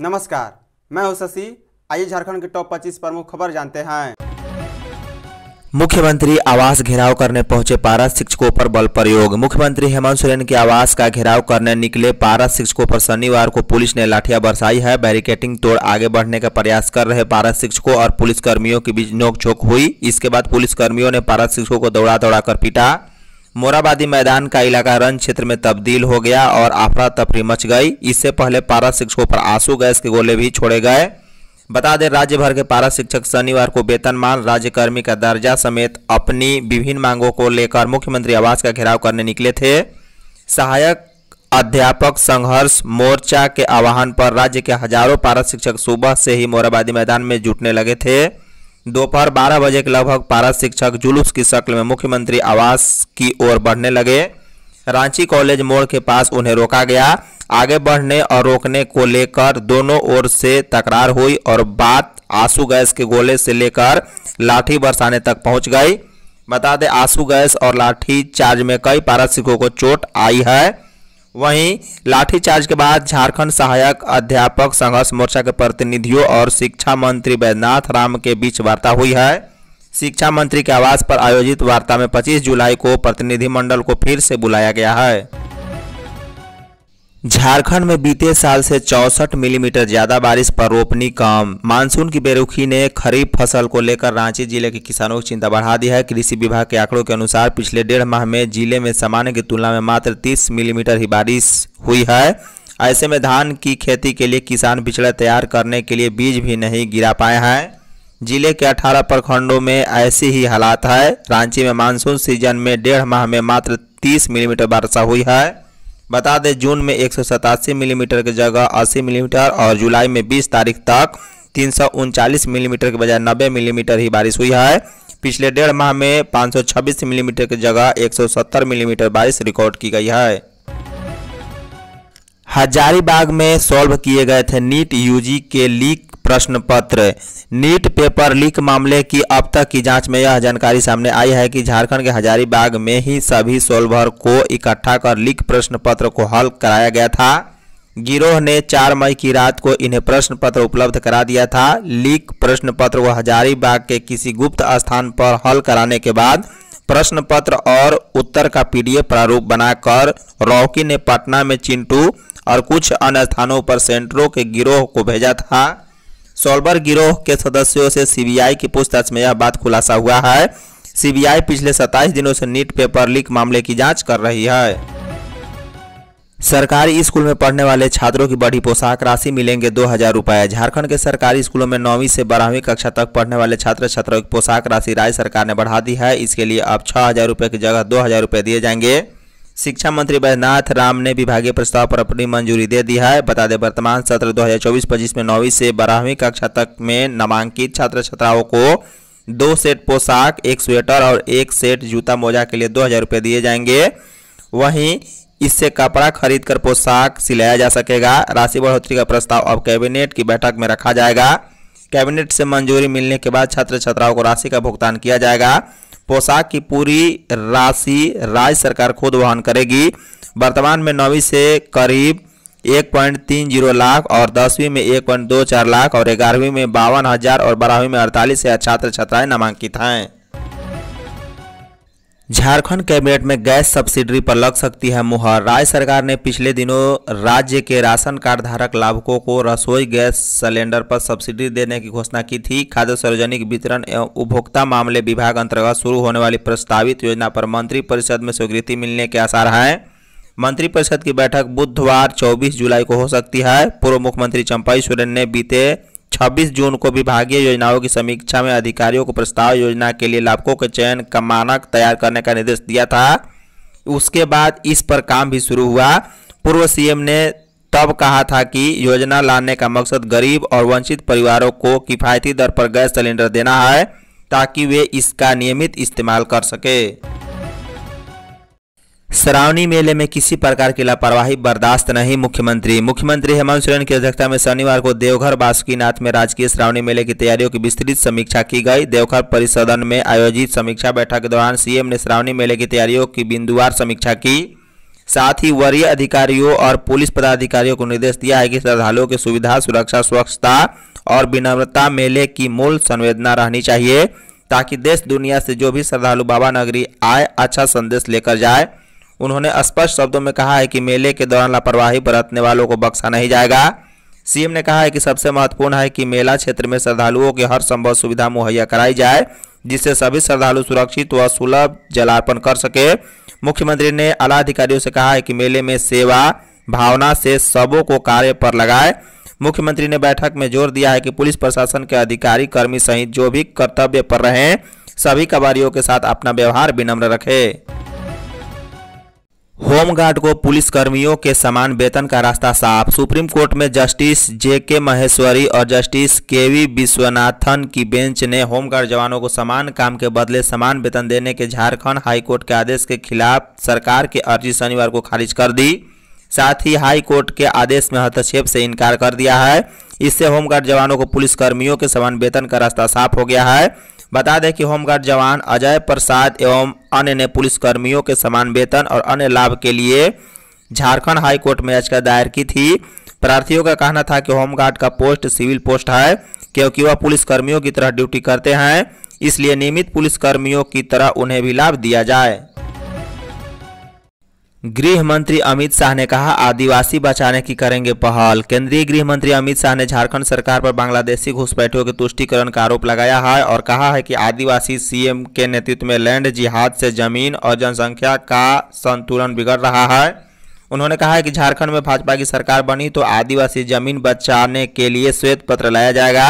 नमस्कार मैं हूं शशि आइए झारखंड के टॉप 25 प्रमुख खबर जानते हैं मुख्यमंत्री आवास घेराव करने पहुंचे पारा शिक्षकों पर बल प्रयोग मुख्यमंत्री हेमंत सोरेन के आवास का घेराव करने निकले पारा शिक्षकों पर शनिवार को पुलिस ने लाठियां बरसाई है बैरिकेटिंग तोड़ आगे बढ़ने का प्रयास कर रहे पारा शिक्षकों और पुलिस कर्मियों के बीच नोकझोंक हुई इसके बाद पुलिस कर्मियों ने पारा शिक्षकों को दौड़ा दौड़ा कर पीटा मोराबादी मैदान का इलाका रन क्षेत्र में तब्दील हो गया और आफरा तफरी मच गई इससे पहले पारा शिक्षकों पर आंसू गैस के गोले भी छोड़े गए बता दें राज्य भर के पारा शिक्षक शनिवार को वेतनमान राज्यकर्मी का दर्जा समेत अपनी विभिन्न मांगों को लेकर मुख्यमंत्री आवास का घेराव करने निकले थे सहायक अध्यापक संघर्ष मोर्चा के आह्वान पर राज्य के हजारों पारा शिक्षक सुबह से ही मोराबादी मैदान में जुटने लगे थे दोपहर 12 बजे के लगभग पारा शिक्षक जुलूस की शक्ल में मुख्यमंत्री आवास की ओर बढ़ने लगे रांची कॉलेज मोड़ के पास उन्हें रोका गया आगे बढ़ने और रोकने को लेकर दोनों ओर से तकरार हुई और बात आंसू गैस के गोले से लेकर लाठी बरसाने तक पहुंच गई बता दें आंसू गैस और लाठी चार्ज में कई पारा शिक्षकों को चोट आई है वहीं लाठीचार्ज के बाद झारखंड सहायक अध्यापक संघर्ष मोर्चा के प्रतिनिधियों और शिक्षा मंत्री बैद्यनाथ राम के बीच वार्ता हुई है शिक्षा मंत्री के आवास पर आयोजित वार्ता में 25 जुलाई को प्रतिनिधिमंडल को फिर से बुलाया गया है झारखंड में बीते साल से 64 मिलीमीटर ज्यादा बारिश पर रोपनी कम मानसून की बेरुखी ने खरीफ फसल को लेकर रांची जिले के किसानों की चिंता बढ़ा दी है कृषि विभाग के आंकड़ों के अनुसार पिछले डेढ़ माह में जिले में सामान्य की तुलना में मात्र 30 मिलीमीटर ही बारिश हुई है ऐसे में धान की खेती के लिए किसान बिछड़ा तैयार करने के लिए बीज भी नहीं गिरा पाए हैं जिले के 18 प्रखंडों में ऐसे ही हालात है रांची में मानसून सीजन में डेढ़ माह में मात्र 30 मिलीमीटर वर्षा हुई है बता दें जून में एक मिलीमीटर mm की जगह 80 मिलीमीटर mm और जुलाई में 20 तारीख तक तीन मिलीमीटर mm के बजाय 90 मिलीमीटर ही बारिश हुई है पिछले डेढ़ माह में 526 मिलीमीटर की जगह 170 मिलीमीटर बारिश रिकॉर्ड की गई है हजारीबाग में सॉल्व किए गए थे नीट यूजी के लीक प्रश्न पत्र नीट पेपर लीक मामले की अब तक की जांच में यह जानकारी सामने आई है कि झारखंड के हजारीबाग में ही सभी सोलभर को इकट्ठा कर लीक प्रश्न पत्र को हल कराया गया था गिरोह ने 4 मई की रात को इन्हें प्रश्न पत्र उपलब्ध करा दिया था लीक प्रश्न पत्र को हजारीबाग के किसी गुप्त स्थान पर हल कराने के बाद प्रश्न पत्र और उत्तर का पीडीएफ प्रारूप बनाकर रॉकी ने पटना में चिंटू और कुछ अन्य स्थानों पर सेंटरों के गिरोह को भेजा था सोलबर गिरोह के सदस्यों से सीबीआई की पूछताछ में यह बात खुलासा हुआ है सीबीआई पिछले 27 दिनों से नीट पेपर लीक मामले की जांच कर रही है सरकारी स्कूल में पढ़ने वाले छात्रों की बड़ी पोशाक राशि मिलेंगे दो हजार रुपये झारखंड के सरकारी स्कूलों में नौवीं से बारहवीं कक्षा तक पढ़ने वाले छात्र छात्राओं की पोशाक राशि राज्य सरकार ने बढ़ा दी है इसके लिए अब छह हजार रुपये की जगह दो हजार रुपये दिए जाएंगे शिक्षा मंत्री बैजनाथ राम ने विभागीय प्रस्ताव पर अपनी मंजूरी दे दी है बता दें वर्तमान सत्र 2024-25 में नौवीं से बारहवीं कक्षा तक में नामांकित छात्र छात्राओं को दो सेट पोशाक एक स्वेटर और एक सेट जूता मोजा के लिए दो हज़ार रुपये दिए जाएंगे वहीं इससे कपड़ा खरीद कर पोशाक सिलाया जा सकेगा राशि बढ़ोतरी का प्रस्ताव अब कैबिनेट की बैठक में रखा जाएगा कैबिनेट से मंजूरी मिलने के बाद छात्र छात्राओं को राशि का भुगतान किया जाएगा पोशाक की पूरी राशि राज्य सरकार खुद वहन करेगी वर्तमान में नौवीं से करीब एक पॉइंट तीन जीरो लाख और दसवीं में एक पॉइंट दो चार लाख और ग्यारहवीं में बावन हज़ार और बारहवीं में अड़तालीस हज़ार छात्र छात्राएँ नामांकित हैं झारखंड कैबिनेट में गैस सब्सिडी पर लग सकती है मुहर राज्य सरकार ने पिछले दिनों राज्य के राशन कार्ड धारक लाभकों को रसोई गैस सिलेंडर पर सब्सिडी देने की घोषणा की थी खाद्य सार्वजनिक वितरण एवं उपभोक्ता मामले विभाग अंतर्गत शुरू होने वाली प्रस्तावित योजना पर मंत्रिपरिषद में स्वीकृति मिलने के आसार हैं मंत्रिपरिषद की बैठक बुधवार चौबीस जुलाई को हो सकती है पूर्व मुख्यमंत्री चंपाई सोरेन ने बीते 26 जून को विभागीय योजनाओं की समीक्षा में अधिकारियों को प्रस्ताव योजना के लिए लाभकों के चयन का मानक तैयार करने का निर्देश दिया था उसके बाद इस पर काम भी शुरू हुआ पूर्व सीएम ने तब कहा था कि योजना लाने का मकसद गरीब और वंचित परिवारों को किफ़ायती दर पर गैस सिलेंडर देना है ताकि वे इसका नियमित इस्तेमाल कर सकें श्रावणी मेले में किसी प्रकार की लापरवाही बर्दाश्त नहीं मुख्यमंत्री मुख्यमंत्री हेमंत सोरेन की अध्यक्षता में शनिवार को देवघर बासुकीनाथ में राजकीय श्रावणी मेले की तैयारियों की विस्तृत समीक्षा की गई देवघर परिसदन में आयोजित समीक्षा बैठक के दौरान सीएम ने श्रावणी मेले की तैयारियों की बिंदुवार समीक्षा की साथ ही वरीय अधिकारियों और पुलिस पदाधिकारियों को निर्देश दिया है कि श्रद्धालुओं की सुविधा सुरक्षा स्वच्छता और विनम्रता मेले की मूल संवेदना रहनी चाहिए ताकि देश दुनिया से जो भी श्रद्धालु बाबा नगरी आए अच्छा संदेश लेकर जाए उन्होंने स्पष्ट शब्दों में कहा है कि मेले के दौरान लापरवाही बरतने वालों को बख्शा नहीं जाएगा सीएम ने कहा है कि सबसे महत्वपूर्ण है कि मेला क्षेत्र में श्रद्धालुओं की हर संभव सुविधा मुहैया कराई जाए जिससे सभी श्रद्धालु सुरक्षित व सुलभ जलार्पण कर सके मुख्यमंत्री ने आला अधिकारियों से कहा है कि मेले में सेवा भावना से सबों को कार्य पर लगाए मुख्यमंत्री ने बैठक में जोर दिया है कि पुलिस प्रशासन के अधिकारी कर्मी सहित जो भी कर्तव्य पर रहें सभी कबाड़ियों के साथ अपना व्यवहार विनम्र रखें होमगार्ड को पुलिस कर्मियों के समान वेतन का रास्ता साफ सुप्रीम कोर्ट में जस्टिस जे के महेश्वरी और जस्टिस के वी विश्वनाथन की बेंच ने होमगार्ड जवानों को समान काम के बदले समान वेतन देने के झारखंड हाईकोर्ट के आदेश के खिलाफ सरकार की अर्जी शनिवार को खारिज कर दी साथ ही हाई कोर्ट के आदेश में हस्तक्षेप से इनकार कर दिया है इससे होमगार्ड जवानों को पुलिस कर्मियों के समान वेतन का रास्ता साफ हो गया है बता दें कि होमगार्ड जवान अजय प्रसाद एवं अन्य ने पुलिसकर्मियों के समान वेतन और अन्य लाभ के लिए झारखंड हाईकोर्ट में याचिका दायर की थी प्रार्थियों का कहना था कि होमगार्ड का पोस्ट सिविल पोस्ट है क्योंकि वह पुलिसकर्मियों की तरह ड्यूटी करते हैं इसलिए नियमित पुलिसकर्मियों की तरह उन्हें भी लाभ दिया जाए गृह मंत्री अमित शाह ने कहा आदिवासी बचाने की करेंगे पहल केंद्रीय गृह मंत्री अमित शाह ने झारखंड सरकार पर बांग्लादेशी घुसपैठियों के तुष्टिकरण का आरोप लगाया है और कहा है कि आदिवासी सीएम के नेतृत्व में लैंड जिहाद से जमीन और जनसंख्या का संतुलन बिगड़ रहा है उन्होंने कहा है कि झारखंड में भाजपा की सरकार बनी तो आदिवासी जमीन बचाने के लिए श्वेत पत्र लाया जाएगा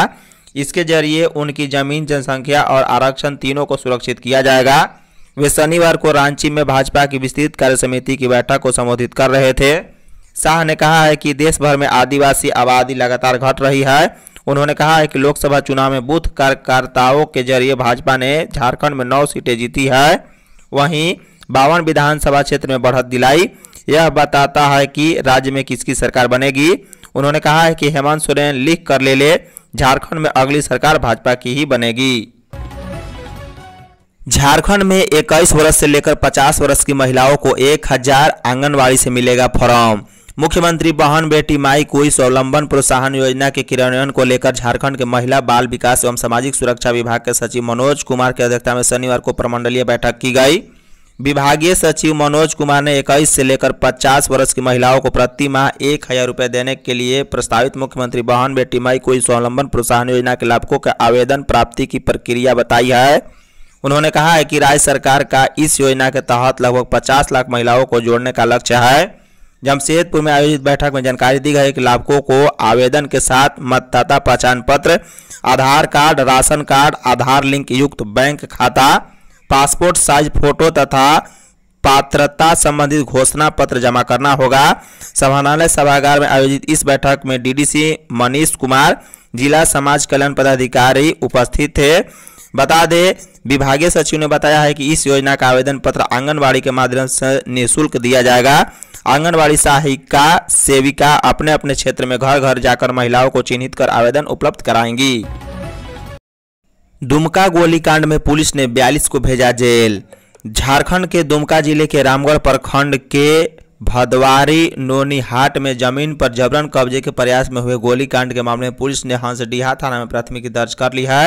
इसके जरिए उनकी जमीन जनसंख्या और आरक्षण तीनों को सुरक्षित किया जाएगा वे शनिवार को रांची में भाजपा की विस्तृत कार्य समिति की बैठक को संबोधित कर रहे थे शाह ने कहा है कि देश भर में आदिवासी आबादी लगातार घट रही है उन्होंने कहा है कि लोकसभा चुनाव में बूथ कार्यकर्ताओं के जरिए भाजपा ने झारखंड में नौ सीटें जीती है वहीं बावन विधानसभा क्षेत्र में बढ़त दिलाई यह बताता है कि राज्य में किसकी सरकार बनेगी उन्होंने कहा है कि हेमंत सोरेन लिख कर ले ले झारखंड में अगली सरकार भाजपा की ही बनेगी झारखंड में 21 वर्ष से लेकर 50 वर्ष की महिलाओं को एक हजार आंगनबाड़ी से मिलेगा फॉर्म मुख्यमंत्री बहन बेटी माई कोई स्वलंबन प्रोत्साहन योजना के क्रियान्वयन को लेकर झारखंड के महिला बाल विकास एवं सामाजिक सुरक्षा विभाग के सचिव मनोज कुमार की अध्यक्षता में शनिवार को प्रमंडलीय बैठक की गई विभागीय सचिव मनोज कुमार ने 21 से लेकर 50 वर्ष की महिलाओं को प्रति माह एक हजार रुपये देने के लिए प्रस्तावित मुख्यमंत्री बहन बेटी माई कोई स्वावलंबन प्रोत्साहन योजना के लाभकों के आवेदन प्राप्ति की प्रक्रिया बताई है उन्होंने कहा है कि राज्य सरकार का इस योजना के तहत लगभग 50 लाख महिलाओं को जोड़ने का लक्ष्य है जमशेदपुर में आयोजित बैठक में जानकारी दी गई कि लाभुकों को आवेदन के साथ मतदाता पहचान पत्र Aadhaar card ration card Aadhaar link युक्त बैंक खाता पासपोर्ट साइज फोटो तथा पात्रता संबंधित घोषणा पत्र जमा करना होगा सभानालय सभागार में आयोजित इस बैठक में डीडीसी मनीष कुमार जिला समाज कल्याण पदाधिकारी उपस्थित थे बता दें विभागीय सचिव ने बताया है कि इस योजना का आवेदन पत्र आंगनबाड़ी के माध्यम से निःशुल्क दिया जाएगा आंगनबाड़ी सहायिका सेविका अपने अपने क्षेत्र में घर घर जाकर महिलाओं को चिन्हित कर आवेदन उपलब्ध कराएंगी दुमका गोलीकांड में पुलिस ने बयालीस को भेजा जेल झारखंड के दुमका जिले के रामगढ़ प्रखंड के भदवारी नोनीहाट में जमीन पर जबरन कब्जे के प्रयास में हुए गोलीकांड के मामले में पुलिस ने हंसडीहा थाना में प्राथमिकी दर्ज कर ली है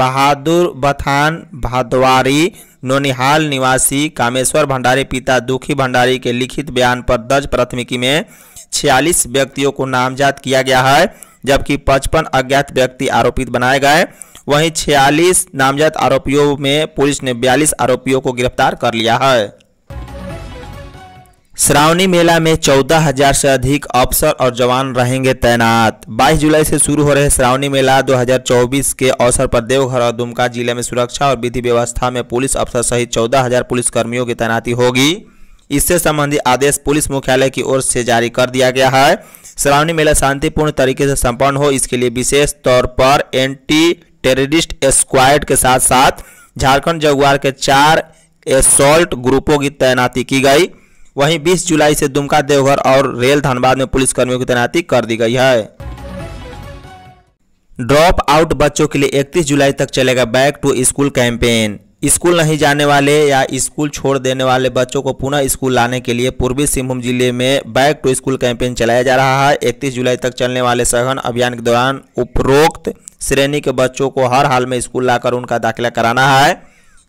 बहादुर बथान भादवारी नोनिहाल निवासी कामेश्वर भंडारी पिता दुखी भंडारी के लिखित बयान पर दर्ज प्राथमिकी में छियालीस व्यक्तियों को नामजद किया गया है जबकि पचपन अज्ञात व्यक्ति आरोपित बनाए गए वहीं छियालीस नामजद आरोपियों में पुलिस ने बयालीस आरोपियों को गिरफ्तार कर लिया है श्रावणी मेला में चौदह हजार से अधिक अफसर और जवान रहेंगे तैनात 22 जुलाई से शुरू हो रहे श्रावणी मेला 2024 के अवसर पर देवघर और दुमका जिले में सुरक्षा और विधि व्यवस्था में पुलिस अफसर सहित चौदह हजार पुलिस कर्मियों की तैनाती होगी इससे संबंधी आदेश पुलिस मुख्यालय की ओर से जारी कर दिया गया है श्रावणी मेला शांतिपूर्ण तरीके से सम्पन्न हो इसके लिए विशेष तौर पर एंटी टेररिस्ट स्क्वाड के साथ साथ झारखंड जगुआर के चार एसॉल्ट ग्रुपों की तैनाती की गई वहीं 20 जुलाई से दुमका देवघर और रेल धनबाद में पुलिस कर्मियों की तैनाती कर दी गई है ड्रॉप आउट बच्चों के लिए 31 जुलाई तक चलेगा back to school campaign school नहीं जाने वाले या स्कूल छोड़ देने वाले बच्चों को पुनः स्कूल लाने के लिए पूर्वी सिंहभूम जिले में बैक टू स्कूल कैंपेन चलाया जा रहा है इकतीस जुलाई तक चलने वाले सघन अभियान के दौरान उपरोक्त श्रेणी के बच्चों को हर हाल में स्कूल लाकर उनका दाखिला कराना है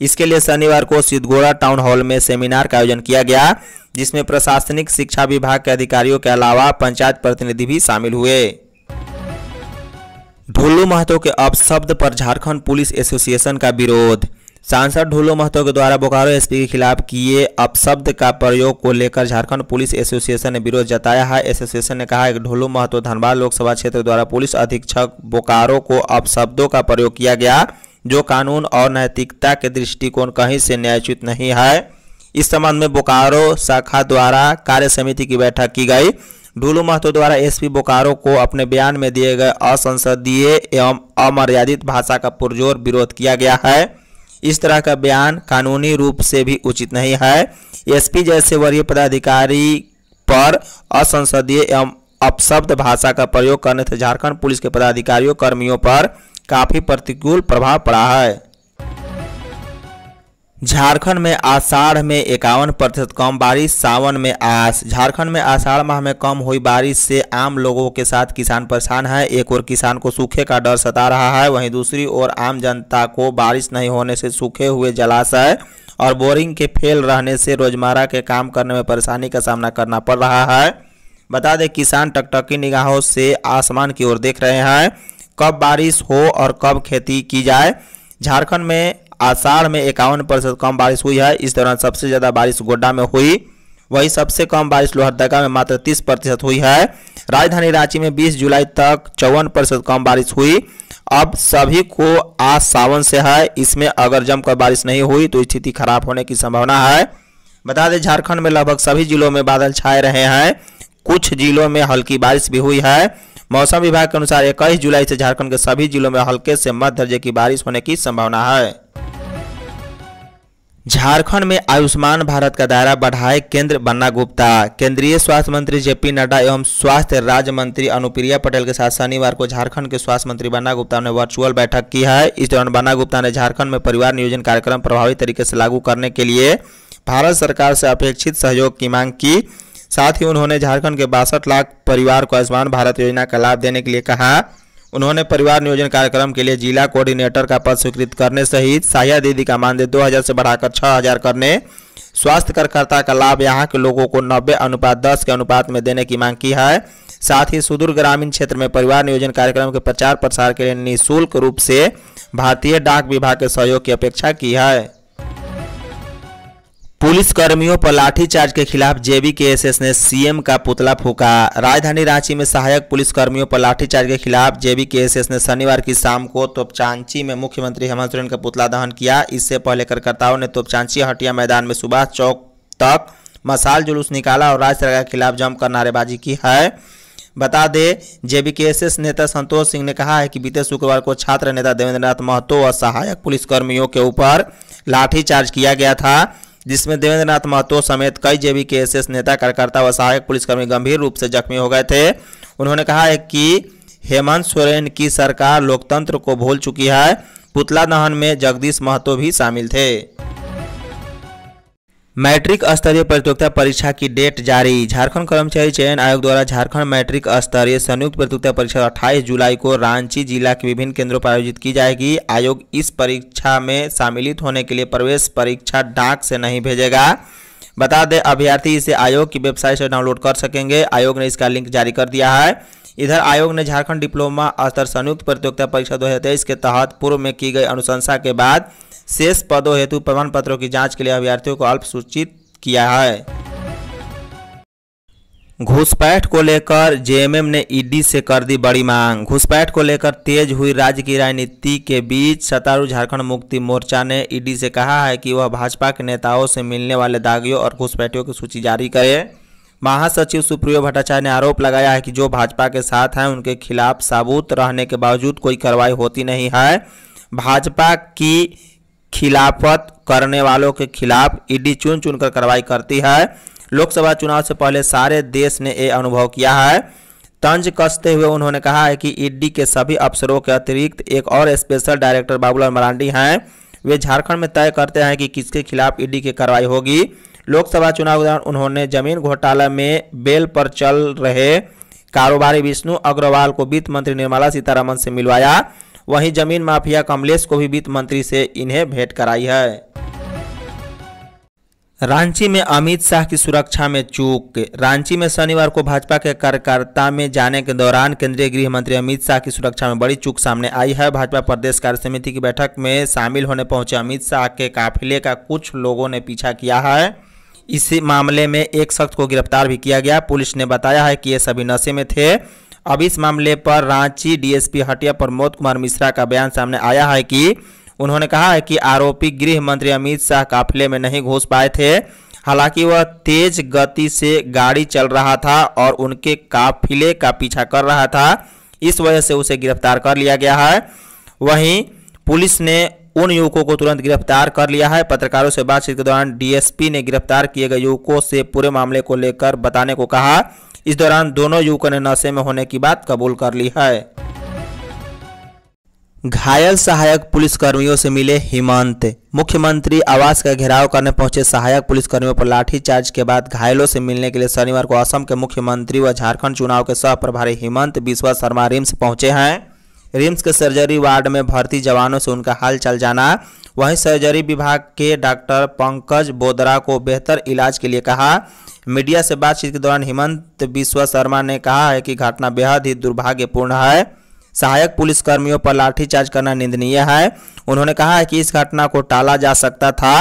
इसके लिए शनिवार को सिद्धगोड़ा टाउन हॉल में सेमिनार का आयोजन किया गया जिसमें प्रशासनिक शिक्षा विभाग के अधिकारियों के अलावा पंचायत प्रतिनिधि भी शामिल हुए ढोलू महतो के अपशब्द पर झारखंड पुलिस एसोसिएशन का विरोध सांसद ढोलो महतो के द्वारा बोकारो एसपी के खिलाफ किए अपशब्द का प्रयोग को लेकर झारखंड पुलिस एसोसिएशन ने विरोध जताया है एसोसिएशन ने कहा है कि ढोलू महतो धनबाद लोकसभा क्षेत्र द्वारा पुलिस अधीक्षक बोकारो को अपशब्दों का प्रयोग किया गया जो कानून और नैतिकता के दृष्टिकोण कहीं से न्यायचित नहीं है इस संबंध में बोकारो शाखा द्वारा कार्य समिति की बैठक की गई ढुलू महतो द्वारा एसपी बोकारो को अपने बयान में दिए गए असंसदीय एवं अमर्यादित भाषा का पुरजोर विरोध किया गया है इस तरह का बयान कानूनी रूप से भी उचित नहीं है एसपी जैसे वरीय पदाधिकारी पर असंसदीय एवं अपशब्द भाषा का प्रयोग करने से झारखंड पुलिस के पदाधिकारियों कर्मियों पर काफ़ी प्रतिकूल प्रभाव पड़ा है झारखंड में आषाढ़ में इक्यावन प्रतिशत कम बारिश सावन में आस झारखंड में आषाढ़ माह में कम हुई बारिश से आम लोगों के साथ किसान परेशान है एक और किसान को सूखे का डर सता रहा है वहीं दूसरी ओर आम जनता को बारिश नहीं होने से सूखे हुए जलाशय और बोरिंग के फेल रहने से रोजमर्रा के काम करने में परेशानी का सामना करना पड़ रहा है बता दें किसान टकटकी निगाहों से आसमान की ओर देख रहे हैं कब बारिश हो और कब खेती की जाए झारखंड में आषाढ़ में इक्यावन प्रतिशत कम बारिश हुई है इस दौरान सबसे ज़्यादा बारिश गोड्डा में हुई वहीं सबसे कम बारिश लोहरदगा में मात्र 30 प्रतिशत हुई है राजधानी रांची में 20 जुलाई तक चौवन प्रतिशत कम बारिश हुई अब सभी को आज सावन से है इसमें अगर जमकर बारिश नहीं हुई तो स्थिति खराब होने की संभावना है बता दें झारखंड में लगभग सभी जिलों में बादल छाए रहे हैं कुछ जिलों में हल्की बारिश भी हुई है मौसम विभाग के अनुसार इक्कीस जुलाई से झारखंड के सभी जिलों में हल्के से मध्य दर्जे की बारिश होने की संभावना है झारखंड में आयुष्मान भारत का दायरा बढ़ाए केंद्र बन्ना गुप्ता केंद्रीय स्वास्थ्य मंत्री जेपी नड्डा एवं स्वास्थ्य राज्य मंत्री अनुप्रिया पटेल के साथ शनिवार को झारखंड के स्वास्थ्य मंत्री बन्ना गुप्ता ने वर्चुअल बैठक की है इस दौरान बन्ना गुप्ता ने झारखंड में परिवार नियोजन कार्यक्रम प्रभावी तरीके से लागू करने के लिए भारत सरकार से अपेक्षित सहयोग की मांग की साथ ही उन्होंने झारखंड के बासठ लाख परिवार को आयुष्मान भारत योजना का लाभ देने के लिए कहा उन्होंने परिवार नियोजन कार्यक्रम के लिए जिला कोऑर्डिनेटर का पद स्वीकृत करने सहित साहिया दीदी का मानदेय 2000 से बढ़ाकर 6000 करने स्वास्थ्य कार्यकर्ता का लाभ यहाँ के लोगों को नब्बे अनुपात दस के अनुपात में देने की मांग की है साथ ही सुदूर ग्रामीण क्षेत्र में परिवार नियोजन कार्यक्रम के प्रचार प्रसार के लिए निःशुल्क रूप से भारतीय डाक विभाग के सहयोग की अपेक्षा की है पुलिस कर्मियों पर लाठीचार्ज के खिलाफ जेबी के एस ने सीएम का पुतला फूका राजधानी रांची में सहायक पुलिस कर्मियों पर लाठीचार्ज के खिलाफ जेबी के एस ने शनिवार की शाम को तोपचांची में मुख्यमंत्री हेमंत सोरेन का पुतला दहन किया इससे पहले कार्यकर्ताओं ने तोपचांची हटिया मैदान में सुभाष चौक तक मसाल जुलूस निकाला और राज्य सरकार के खिलाफ जमकर नारेबाजी की है बता दें जेबी के एस नेता संतोष सिंह ने कहा है कि बीते शुक्रवार को छात्र नेता देवेंद्रनाथ महतो और सहायक पुलिसकर्मियों के ऊपर लाठीचार्ज किया गया था जिसमें देवेंद्र नाथ महतो समेत कई जेबी के एस नेता कार्यकर्ता व सहायक पुलिसकर्मी गंभीर रूप से जख्मी हो गए थे उन्होंने कहा है कि हेमंत सोरेन की सरकार लोकतंत्र को भूल चुकी है पुतला दहन में जगदीश महतो भी शामिल थे मैट्रिक स्तरीय प्रतियोगिता परीक्षा की डेट जारी झारखंड कर्मचारी चयन आयोग द्वारा झारखंड मैट्रिक स्तरीय संयुक्त प्रतियोगिता परीक्षा 28 जुलाई को रांची जिला के विभिन्न केंद्रों पर आयोजित की जाएगी आयोग इस परीक्षा में सम्मिलित होने के लिए प्रवेश परीक्षा डाक से नहीं भेजेगा बता दें अभ्यर्थी इसे आयोग की वेबसाइट से डाउनलोड कर सकेंगे आयोग ने इसका लिंक जारी कर दिया है इधर आयोग ने झारखंड डिप्लोमा स्तर संयुक्त प्रतियोगिता परीक्षा दो के तहत पूर्व में की गई अनुशंसा के बाद शेष पदों हेतु प्रमाण पत्रों की जाँच के लिए अभ्यर्थियों को अल्पसूचित किया है घुसपैठ को लेकर जेएमएम ने ईडी से कर दी बड़ी मांग घुसपैठ को लेकर तेज हुई राज्य की राजनीति के बीच सत्तारूढ़ झारखंड मुक्ति मोर्चा ने ईडी से कहा है कि वह भाजपा के नेताओं से मिलने वाले दागियों और घुसपैठियों की सूची जारी करे महासचिव सुप्रियो भट्टाचार्य ने आरोप लगाया है कि जो भाजपा के साथ हैं उनके खिलाफ साबूत रहने के बावजूद कोई कार्रवाई होती नहीं है भाजपा की खिलाफत करने वालों के खिलाफ ईडी चुन चुनकर कार्रवाई करती है लोकसभा चुनाव से पहले सारे देश ने ये अनुभव किया है तंज कसते हुए उन्होंने कहा है कि ईडी के सभी अफसरों के अतिरिक्त एक और स्पेशल डायरेक्टर बाबूलाल मरांडी हैं वे झारखंड में तय करते हैं कि किसके खिलाफ ईडी की कार्रवाई होगी लोकसभा चुनाव के दौरान उन्होंने जमीन घोटाला में बेल पर चल रहे कारोबारी विष्णु अग्रवाल को वित्त मंत्री निर्मला सीतारमन से मिलवाया वहीं जमीन माफिया कमलेश को भी वित्त मंत्री से इन्हें भेंट कराई है रांची में अमित शाह की सुरक्षा में चूक रांची में शनिवार को भाजपा के कार्यकर्ता में जाने के दौरान केंद्रीय गृह मंत्री अमित शाह की सुरक्षा में बड़ी चूक सामने आई है भाजपा प्रदेश कार्य समिति की बैठक में शामिल होने पहुंचे अमित शाह के काफिले का कुछ लोगों ने पीछा किया है इस मामले में एक शख्स को गिरफ्तार भी किया गया पुलिस ने बताया है कि ये सभी नशे में थे अब इस मामले पर रांची डीएसपी हटिया प्रमोद कुमार मिश्रा का बयान सामने आया है कि उन्होंने कहा है कि आरोपी गृह मंत्री अमित शाह काफिले में नहीं घुस पाए थे हालांकि वह तेज गति से गाड़ी चल रहा था और उनके काफिले का पीछा कर रहा था इस वजह से उसे गिरफ्तार कर लिया गया है वहीं पुलिस ने उन युवकों को तुरंत गिरफ्तार कर लिया है पत्रकारों से बातचीत के दौरान डीएसपी ने गिरफ्तार किए गए युवकों से पूरे मामले को लेकर बताने को कहा इस दौरान दोनों युवकों ने नशे में होने की बात कबूल कर ली है घायल सहायक पुलिसकर्मियों से मिले हिमंत मुख्यमंत्री आवास का घेराव करने पहुंचे सहायक पुलिसकर्मियों पर लाठीचार्ज के बाद घायलों से मिलने के लिए शनिवार को असम के मुख्यमंत्री व झारखंड चुनाव के सह प्रभारी हिमंत बिस्वा शर्मा रिम्स पहुंचे हैं रिम्स के सर्जरी वार्ड में भर्ती जवानों से उनका हाल चल जाना वहीं सर्जरी विभाग के डॉक्टर पंकज बोदरा को बेहतर इलाज के लिए कहा मीडिया से बातचीत के दौरान हिमंत विश्व शर्मा ने कहा है कि घटना बेहद ही दुर्भाग्यपूर्ण है सहायक पुलिसकर्मियों पर लाठीचार्ज करना निंदनीय है उन्होंने कहा है कि इस घटना को टाला जा सकता था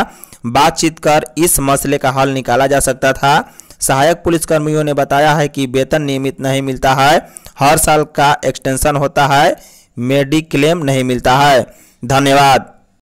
बातचीत कर इस मसले का हल निकाला जा सकता था सहायक पुलिसकर्मियों ने बताया है कि वेतन नियमित नहीं मिलता है हर साल का एक्सटेंशन होता है मेडिक्लेम नहीं मिलता है धन्यवाद